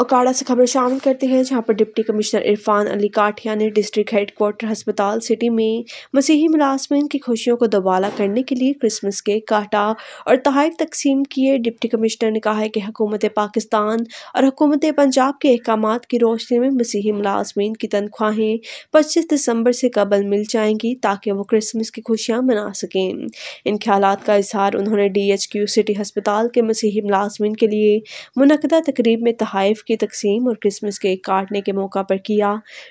अकाड़ा से खबर शामिल करते हैं जहां पर डिप्टी कमिश्नर इरफान अली काठिया ने डिस्ट्रिक्ट हेड क्वार्टर हस्पताल सिटी में मसीही मुलाजमन की खुशियों को दबाला करने के लिए क्रिसमस केक काटा और तहफ़ तकसीम किए डिप्टी कमिश्नर ने कहा है कि हकूमत पाकिस्तान और हकूमत पंजाब के अहकाम की रोशनी में मसीही मुलाजमन की तनख्वाहें पच्चीस दिसंबर से कबल मिल जाएंगी ताकि वो क्रिसमस की खुशियाँ मना सकें इन ख्याल का इजहार उन्होंने डी एच क्यू सिटी हस्पताल के मसीही मुलाजमन के लिए मुनदा तकरीब में तहफ़ की तकसीम और क्रिसमस केक काटने के मौका पर किया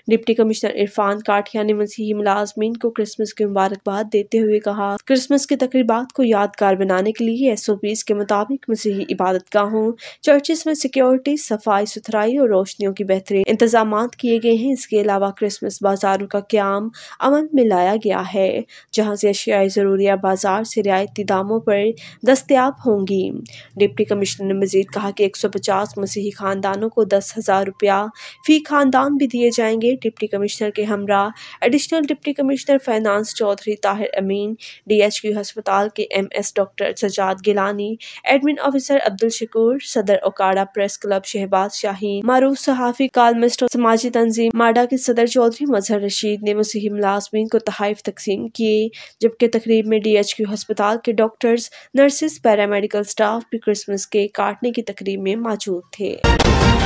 डिप्टी कमिश्नर इरफान काठिया ने मसीही मुलाजमीन को क्रिसमस की मुबारकबाद देते हुए कहा क्रिसमस की तकरीबा को यादगार बनाने के लिए एस ओ पीज के मुताबिक मसीही इबादत गाहों चर्चिस में सिक्योरिटी सफाई सुथराई और रोशनियों की बेहतरीन इंतजाम किए गए हैं इसके अलावा क्रिसमस बाजारों का क्याम अमल में लाया गया है जहाँ से अशियाई ज़रूरिया बाजार से रियायती दामों पर दस्तियाब होंगी डिप्टी कमिश्नर ने मजीद कहा कि एक सौ पचास मसीही खानदानों वालों को दस हज़ार रुपया फ़ी खानदान भी दिए जाएंगे डिप्टी कमिश्नर के हमरा additional deputy commissioner finance Chaudhary Tahir Amin Q हस्पताल के एस doctor Sajjad Gilani admin officer Abdul Shakoor सदर ओकाड़ा प्रेस क्लब शहबाज शाही मारूफ सहाफ़ी कालमिस्ट और समाजी तंजीम माडा के सदर चौधरी मजहर रशीद ने मसीह मुलाजमीन को तहफ़ तकसीम किए जबकि तकरीब में डी एच क्यू हस्पताल के डॉक्टर्स नर्सिस पैरामेडिकल स्टाफ भी क्रिसमस केक काटने की तकरीब में मौजूद थे